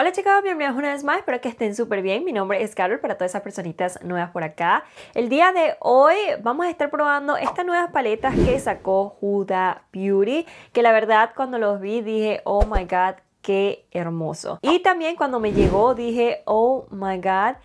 Hola chicos, bienvenidos una vez más, espero que estén súper bien. Mi nombre es Carol para todas esas personitas nuevas por acá. El día de hoy vamos a estar probando estas nuevas paletas que sacó Huda Beauty, que la verdad cuando los vi dije, oh my god, qué hermoso. Y también cuando me llegó dije, oh my god,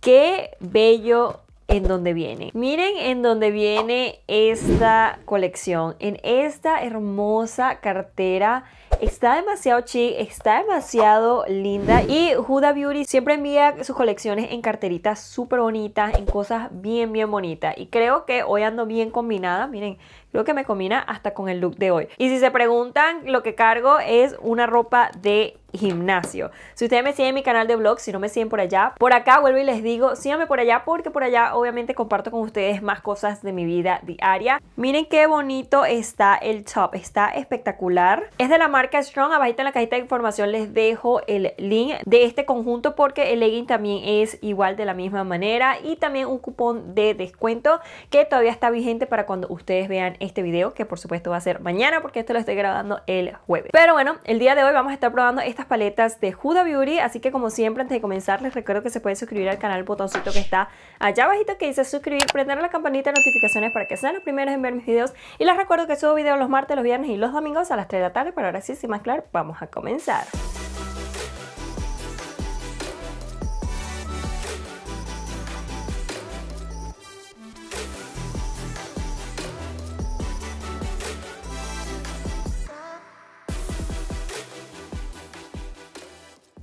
qué bello en donde viene. Miren en donde viene esta colección, en esta hermosa cartera Está demasiado chic, está demasiado linda y Huda Beauty siempre envía sus colecciones en carteritas súper bonitas, en cosas bien, bien bonitas. Y creo que hoy ando bien combinada, miren, lo que me combina hasta con el look de hoy. Y si se preguntan, lo que cargo es una ropa de gimnasio. Si ustedes me siguen en mi canal de blog, si no me siguen por allá, por acá vuelvo y les digo, síganme por allá porque por allá obviamente comparto con ustedes más cosas de mi vida diaria. Miren qué bonito está el top, está espectacular. Es de la marca Strong, abajito en la cajita de información les dejo el link de este conjunto porque el legging también es igual de la misma manera y también un cupón de descuento que todavía está vigente para cuando ustedes vean este video, que por supuesto va a ser mañana porque esto lo estoy grabando el jueves. Pero bueno, el día de hoy vamos a estar probando estas paletas de Huda Beauty, así que como siempre antes de comenzar les recuerdo que se pueden suscribir al canal, botoncito que está allá abajito que dice suscribir, prender la campanita de notificaciones para que sean los primeros en ver mis videos y les recuerdo que subo videos los martes, los viernes y los domingos a las 3 de la tarde, pero ahora sí, sin más claro, vamos a comenzar.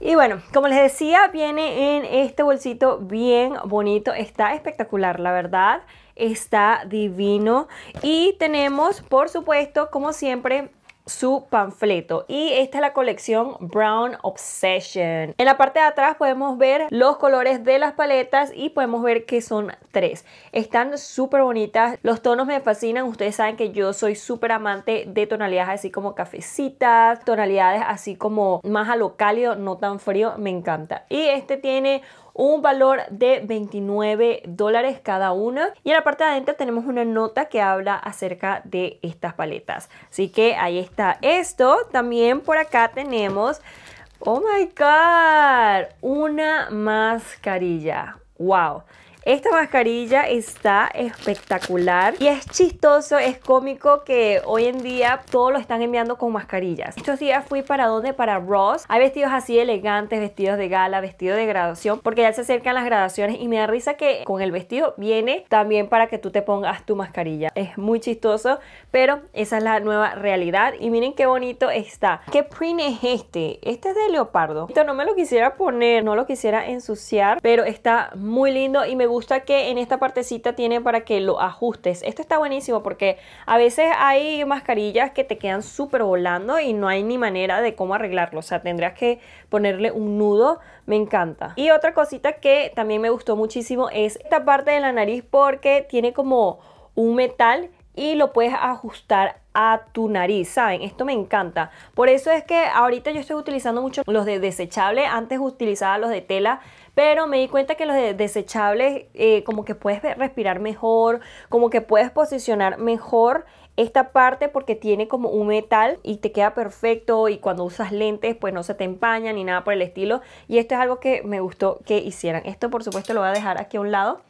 Y bueno, como les decía, viene en este bolsito bien bonito. Está espectacular, la verdad. Está divino. Y tenemos, por supuesto, como siempre, su panfleto y esta es la colección Brown Obsession. En la parte de atrás podemos ver los colores de las paletas y podemos ver que son tres. Están súper bonitas, los tonos me fascinan, ustedes saben que yo soy súper amante de tonalidades así como cafecitas, tonalidades así como más a lo cálido, no tan frío, me encanta. Y este tiene un valor de 29 dólares cada una. Y en la parte de adentro tenemos una nota que habla acerca de estas paletas. Así que ahí está esto. También por acá tenemos, oh my god, una mascarilla. Wow. Esta mascarilla está espectacular y es chistoso, es cómico que hoy en día todos lo están enviando con mascarillas. Estos días fui para donde? Para Ross. Hay vestidos así elegantes, vestidos de gala, vestidos de graduación, porque ya se acercan las graduaciones y me da risa que con el vestido viene también para que tú te pongas tu mascarilla. Es muy chistoso, pero esa es la nueva realidad y miren qué bonito está. ¿Qué print es este? Este es de leopardo. Esto no me lo quisiera poner, no lo quisiera ensuciar, pero está muy lindo y me gusta gusta que en esta partecita tiene para que lo ajustes. Esto está buenísimo porque a veces hay mascarillas que te quedan súper volando y no hay ni manera de cómo arreglarlo. O sea, tendrías que ponerle un nudo. Me encanta. Y otra cosita que también me gustó muchísimo es esta parte de la nariz porque tiene como un metal y lo puedes ajustar a tu nariz, ¿saben? Esto me encanta. Por eso es que ahorita yo estoy utilizando mucho los de desechable, antes utilizaba los de tela, pero me di cuenta que los de desechables eh, como que puedes respirar mejor, como que puedes posicionar mejor esta parte porque tiene como un metal y te queda perfecto y cuando usas lentes pues no se te empaña ni nada por el estilo y esto es algo que me gustó que hicieran. Esto por supuesto lo voy a dejar aquí a un lado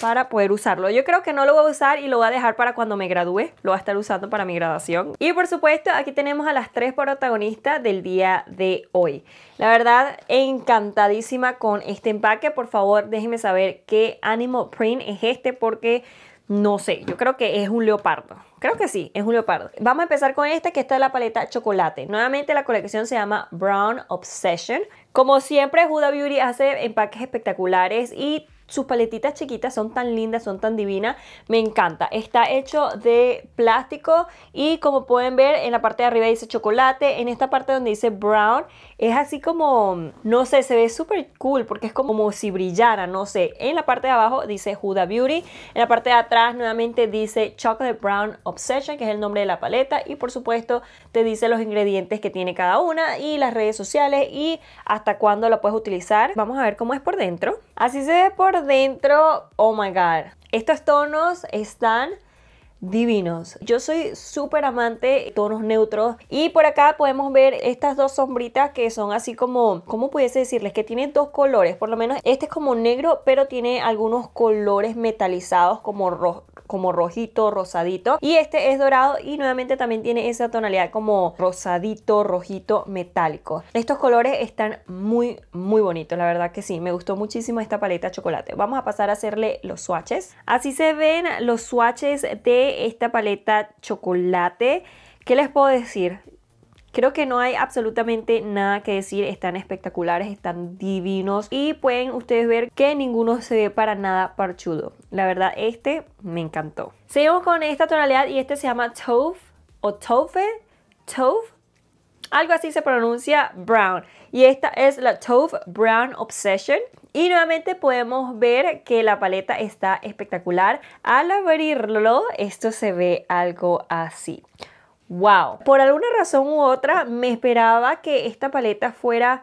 para poder usarlo. Yo creo que no lo voy a usar y lo voy a dejar para cuando me gradúe. Lo voy a estar usando para mi graduación. Y por supuesto, aquí tenemos a las tres protagonistas del día de hoy. La verdad, encantadísima con este empaque. Por favor, déjenme saber qué animal print es este porque no sé, yo creo que es un leopardo. Creo que sí, es un leopardo. Vamos a empezar con este, esta, que está en la paleta chocolate. Nuevamente la colección se llama Brown Obsession. Como siempre, Huda Beauty hace empaques espectaculares y sus paletitas chiquitas son tan lindas, son tan divinas, me encanta. Está hecho de plástico y como pueden ver en la parte de arriba dice chocolate, en esta parte donde dice brown es así como, no sé, se ve súper cool porque es como, como si brillara, no sé. En la parte de abajo dice Huda Beauty, en la parte de atrás nuevamente dice Chocolate Brown Obsession, que es el nombre de la paleta y por supuesto te dice los ingredientes que tiene cada una y las redes sociales y hasta cuándo la puedes utilizar. Vamos a ver cómo es por dentro. Así se ve por dentro, oh my god. Estos tonos están divinos. Yo soy súper amante De tonos neutros y por acá podemos ver estas dos sombritas que son así como, ¿cómo pudiese decirles? Que tienen dos colores, por lo menos este es como negro pero tiene algunos colores metalizados como como rojito, rosadito y este es dorado y nuevamente también tiene esa tonalidad como rosadito, rojito, metálico. Estos colores están muy muy bonitos, la verdad que sí, me gustó muchísimo esta paleta chocolate. Vamos a pasar a hacerle los swatches. Así se ven los swatches de esta paleta chocolate. ¿Qué les puedo decir? Creo que no hay absolutamente nada que decir, están espectaculares, están divinos y pueden ustedes ver que ninguno se ve para nada parchudo. La verdad, este me encantó. Seguimos con esta tonalidad y este se llama Tove o tofe algo así se pronuncia brown y esta es la Taupe Brown Obsession. Y nuevamente podemos ver que la paleta está espectacular. Al abrirlo, esto se ve algo así. ¡Wow! Por alguna razón u otra, me esperaba que esta paleta fuera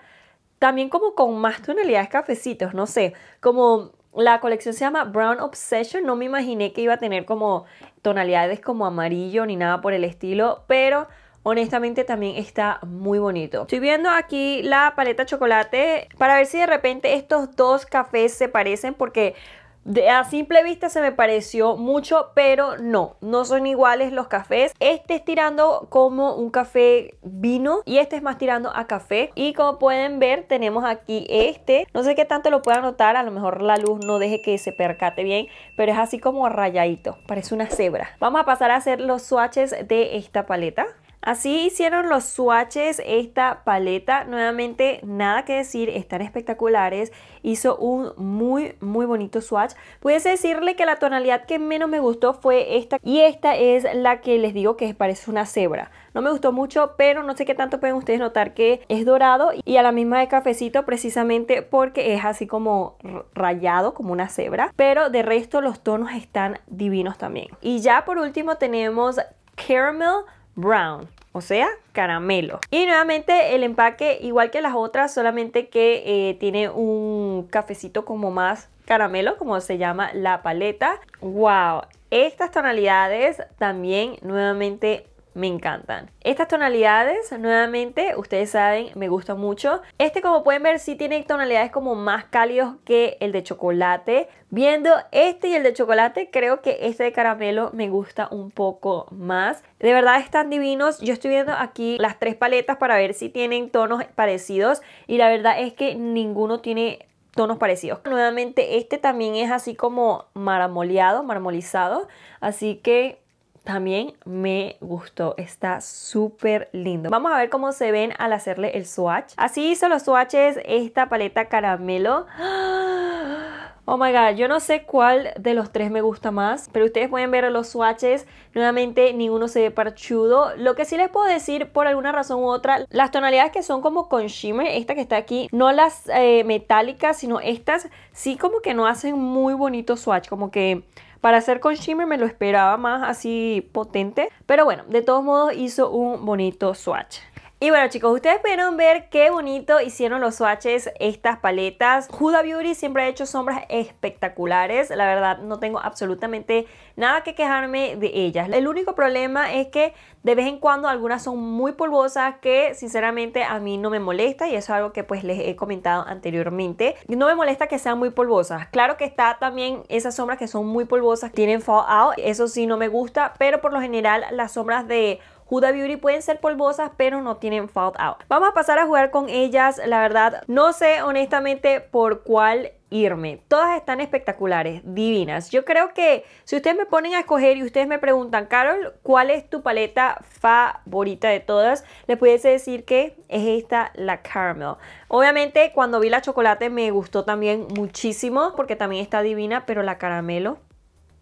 también como con más tonalidades cafecitos, no sé, como la colección se llama Brown Obsession, no me imaginé que iba a tener como tonalidades como amarillo ni nada por el estilo, pero honestamente también está muy bonito. Estoy viendo aquí la paleta chocolate para ver si de repente estos dos cafés se parecen porque a simple vista se me pareció mucho, pero no, no son iguales los cafés. Este es tirando como un café vino y este es más tirando a café. Y como pueden ver, tenemos aquí este. No sé qué tanto lo puedan notar, a lo mejor la luz no deje que se percate bien, pero es así como rayadito, parece una cebra. Vamos a pasar a hacer los swatches de esta paleta. Así hicieron los swatches esta paleta, nuevamente nada que decir, están espectaculares, hizo un muy muy bonito swatch. Puedes decirle que la tonalidad que menos me gustó fue esta y esta es la que les digo que parece una cebra. No me gustó mucho, pero no sé qué tanto pueden ustedes notar que es dorado y a la misma de cafecito precisamente porque es así como rayado, como una cebra. Pero de resto los tonos están divinos también. Y ya por último tenemos Caramel brown, o sea, caramelo. Y nuevamente el empaque, igual que las otras, solamente que eh, tiene un cafecito como más caramelo, como se llama la paleta. ¡Wow! Estas tonalidades también nuevamente me encantan. Estas tonalidades, nuevamente, ustedes saben, me gusta mucho. Este, como pueden ver, sí tiene tonalidades como más cálidos que el de chocolate. Viendo este y el de chocolate, creo que este de caramelo me gusta un poco más. De verdad están divinos. Yo estoy viendo aquí las tres paletas para ver si tienen tonos parecidos. Y la verdad es que ninguno tiene tonos parecidos. Nuevamente, este también es así como maramoleado, marmolizado. Así que también me gustó, está súper lindo. Vamos a ver cómo se ven al hacerle el swatch. Así hizo los swatches esta paleta caramelo. Oh my god, yo no sé cuál de los tres me gusta más, pero ustedes pueden ver los swatches, nuevamente ninguno se ve parchudo. Lo que sí les puedo decir, por alguna razón u otra, las tonalidades que son como con shimmer, esta que está aquí, no las eh, metálicas, sino estas, sí como que no hacen muy bonito swatch, como que para hacer con shimmer me lo esperaba más así potente, pero bueno, de todos modos hizo un bonito swatch. Y bueno chicos, ustedes pudieron ver qué bonito hicieron los swatches estas paletas. Huda Beauty siempre ha hecho sombras espectaculares. La verdad no tengo absolutamente nada que quejarme de ellas. El único problema es que de vez en cuando algunas son muy polvosas que sinceramente a mí no me molesta y eso es algo que pues les he comentado anteriormente. No me molesta que sean muy polvosas. Claro que está también esas sombras que son muy polvosas, tienen fallout. Eso sí no me gusta, pero por lo general las sombras de Huda Beauty pueden ser polvosas pero no tienen fallout. Out. Vamos a pasar a jugar con ellas, la verdad no sé honestamente por cuál irme. Todas están espectaculares, divinas. Yo creo que si ustedes me ponen a escoger y ustedes me preguntan, Carol, ¿cuál es tu paleta favorita de todas? Les pudiese decir que es esta, la Caramel. Obviamente cuando vi la chocolate me gustó también muchísimo porque también está divina, pero la caramelo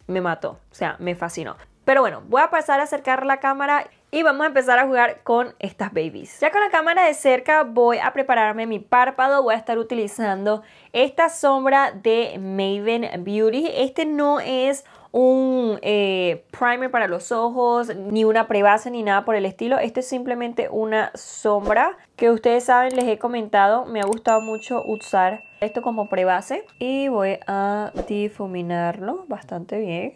me mató, o sea, me fascinó. Pero bueno, voy a pasar a acercar la cámara y vamos a empezar a jugar con estas babies. Ya con la cámara de cerca voy a prepararme mi párpado, voy a estar utilizando esta sombra de Maven Beauty. Este no es un eh, primer para los ojos, ni una prebase, ni nada por el estilo. Este es simplemente una sombra que ustedes saben, les he comentado, me ha gustado mucho usar esto como prebase. Y voy a difuminarlo bastante bien.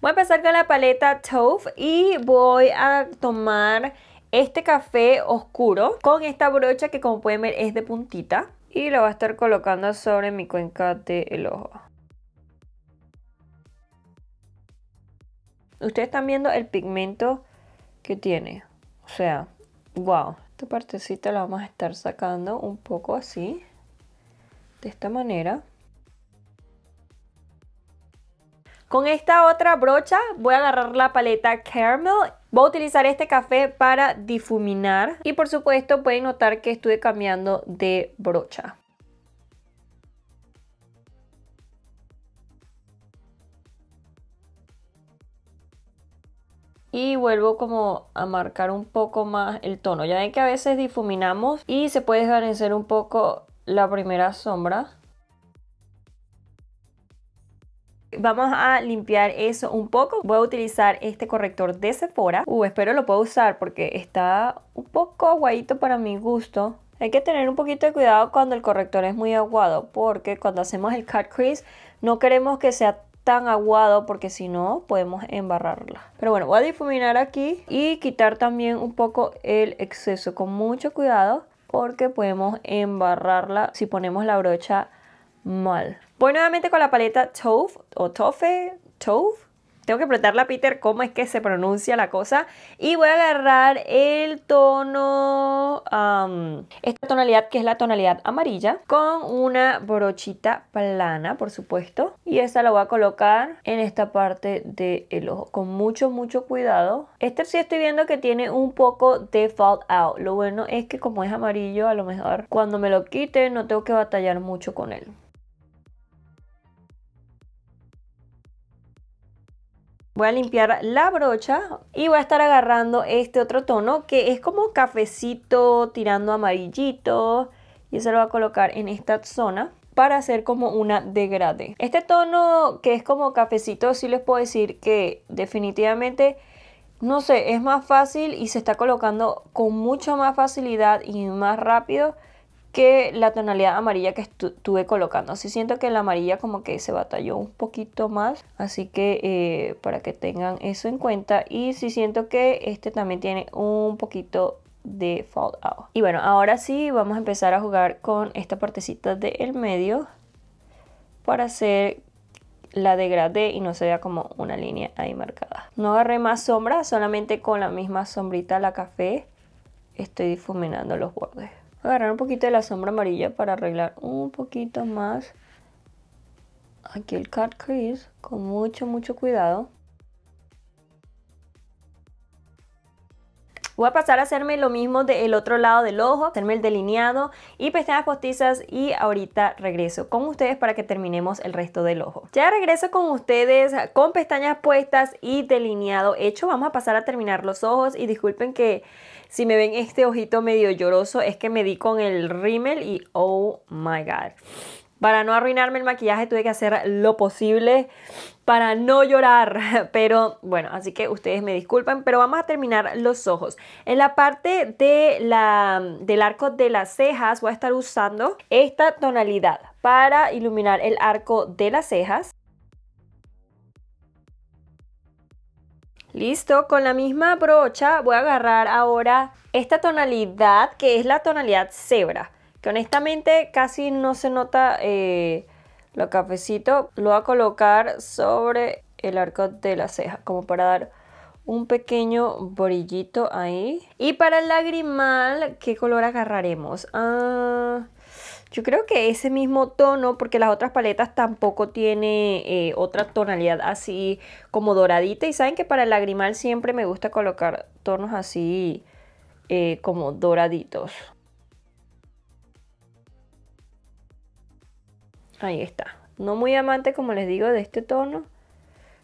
Voy a empezar con la paleta Taupe y voy a tomar este café oscuro con esta brocha que como pueden ver es de puntita. Y lo voy a estar colocando sobre mi cuenca el ojo. Ustedes están viendo el pigmento que tiene. O sea, wow. Esta partecita la vamos a estar sacando un poco así. De esta manera. Con esta otra brocha voy a agarrar la paleta Caramel. Voy a utilizar este café para difuminar. Y por supuesto pueden notar que estuve cambiando de brocha. y vuelvo como a marcar un poco más el tono. Ya ven que a veces difuminamos y se puede desvanecer un poco la primera sombra. Vamos a limpiar eso un poco. Voy a utilizar este corrector de Sephora. Uh, espero lo pueda usar porque está un poco aguadito para mi gusto. Hay que tener un poquito de cuidado cuando el corrector es muy aguado porque cuando hacemos el cut crease no queremos que sea tan aguado porque si no podemos embarrarla. Pero bueno, voy a difuminar aquí y quitar también un poco el exceso con mucho cuidado porque podemos embarrarla si ponemos la brocha mal. Voy nuevamente con la paleta Tove o Tofe, Tove. Tengo que preguntarle a Peter cómo es que se pronuncia la cosa. Y voy a agarrar el tono, esta tonalidad que es la tonalidad amarilla, con una brochita plana, por supuesto. Y esta la voy a colocar en esta parte del el ojo, con mucho, mucho cuidado. Este sí estoy viendo que tiene un poco de out Lo bueno es que como es amarillo, a lo mejor cuando me lo quite no tengo que batallar mucho con él. voy a limpiar la brocha y voy a estar agarrando este otro tono que es como cafecito tirando amarillito y se lo voy a colocar en esta zona para hacer como una degrade. Este tono que es como cafecito sí les puedo decir que definitivamente, no sé, es más fácil y se está colocando con mucha más facilidad y más rápido que la tonalidad amarilla que estuve colocando. Así siento que la amarilla como que se batalló un poquito más, así que eh, para que tengan eso en cuenta. Y sí siento que este también tiene un poquito de fallout. Y bueno, ahora sí vamos a empezar a jugar con esta partecita del medio para hacer la degradé y no se vea como una línea ahí marcada. No agarré más sombra, solamente con la misma sombrita, la café, estoy difuminando los bordes. Voy agarrar un poquito de la sombra amarilla para arreglar un poquito más aquí el cut crease con mucho, mucho cuidado. Voy a pasar a hacerme lo mismo del otro lado del ojo, hacerme el delineado y pestañas postizas y ahorita regreso con ustedes para que terminemos el resto del ojo. Ya regreso con ustedes con pestañas puestas y delineado hecho. Vamos a pasar a terminar los ojos y disculpen que si me ven este ojito medio lloroso, es que me di con el rímel y oh my god. Para no arruinarme el maquillaje tuve que hacer lo posible para no llorar, pero bueno, así que ustedes me disculpan, pero vamos a terminar los ojos. En la parte de la, del arco de las cejas voy a estar usando esta tonalidad para iluminar el arco de las cejas. Listo, con la misma brocha voy a agarrar ahora esta tonalidad que es la tonalidad cebra, que honestamente casi no se nota eh, lo cafecito. Lo voy a colocar sobre el arco de la ceja, como para dar un pequeño brillito ahí. Y para el lagrimal, ¿qué color agarraremos? Ah... Yo creo que ese mismo tono, porque las otras paletas tampoco tiene eh, otra tonalidad así como doradita. Y saben que para el lagrimal siempre me gusta colocar tonos así eh, como doraditos. Ahí está. No muy amante, como les digo, de este tono.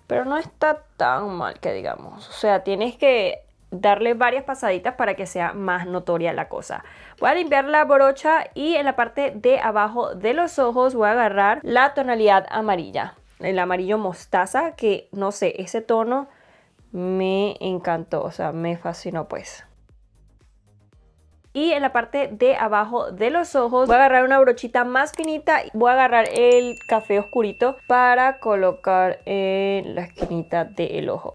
Pero no está tan mal que digamos. O sea, tienes que darle varias pasaditas para que sea más notoria la cosa. Voy a limpiar la brocha y en la parte de abajo de los ojos voy a agarrar la tonalidad amarilla. El amarillo mostaza, que no sé, ese tono me encantó, o sea, me fascinó pues. Y en la parte de abajo de los ojos voy a agarrar una brochita más finita. Voy a agarrar el café oscurito para colocar en la esquinita del ojo.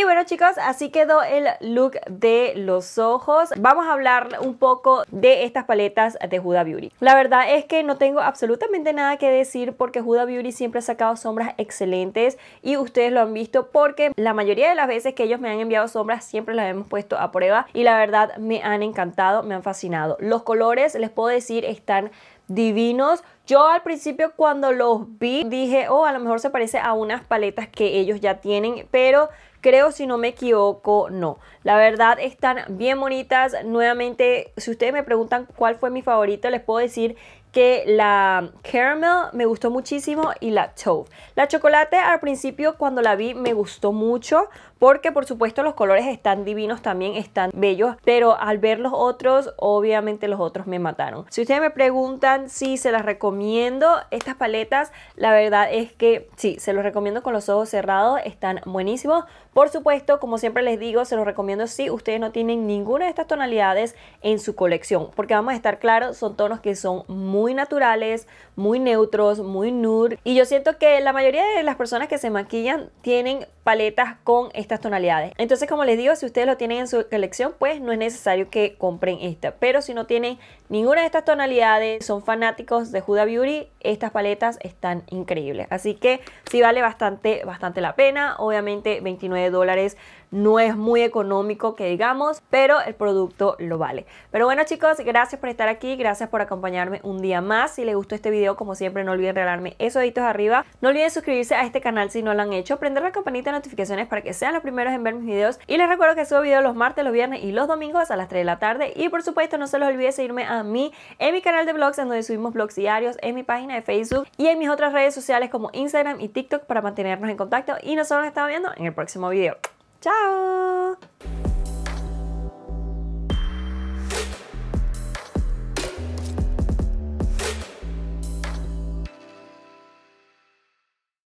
Y bueno chicos, así quedó el look de los ojos. Vamos a hablar un poco de estas paletas de Huda Beauty. La verdad es que no tengo absolutamente nada que decir porque Huda Beauty siempre ha sacado sombras excelentes y ustedes lo han visto porque la mayoría de las veces que ellos me han enviado sombras siempre las hemos puesto a prueba y la verdad me han encantado, me han fascinado. Los colores, les puedo decir, están divinos. Yo al principio cuando los vi dije, oh, a lo mejor se parece a unas paletas que ellos ya tienen, pero Creo, si no me equivoco, no. La verdad están bien bonitas. Nuevamente, si ustedes me preguntan cuál fue mi favorito, les puedo decir que la caramel me gustó muchísimo y la taupe. La chocolate al principio cuando la vi me gustó mucho porque por supuesto los colores están divinos también, están bellos, pero al ver los otros obviamente los otros me mataron. Si ustedes me preguntan si se las recomiendo estas paletas, la verdad es que sí, se los recomiendo con los ojos cerrados, están buenísimos. Por supuesto, como siempre les digo, se los recomiendo si ustedes no tienen ninguna de estas tonalidades en su colección, porque vamos a estar claros, son tonos que son muy muy naturales, muy neutros, muy nude. Y yo siento que la mayoría de las personas que se maquillan tienen paletas con estas tonalidades. Entonces, como les digo, si ustedes lo tienen en su colección, pues no es necesario que compren esta. Pero si no tienen ninguna de estas tonalidades, son fanáticos de Huda Beauty, estas paletas están increíbles. Así que sí vale bastante, bastante la pena. Obviamente 29 dólares no es muy económico que digamos, pero el producto lo vale. Pero bueno chicos, gracias por estar aquí, gracias por acompañarme un día más. Si les gustó este video, como siempre, no olviden regalarme esos deditos arriba. No olviden suscribirse a este canal si no lo han hecho, prender la campanita notificaciones para que sean los primeros en ver mis videos. Y les recuerdo que subo videos los martes, los viernes y los domingos a las 3 de la tarde. Y por supuesto, no se los olvide seguirme a mí en mi canal de vlogs, en donde subimos vlogs diarios, en mi página de Facebook y en mis otras redes sociales como Instagram y TikTok para mantenernos en contacto. Y nosotros nos estamos viendo en el próximo video. ¡Chao!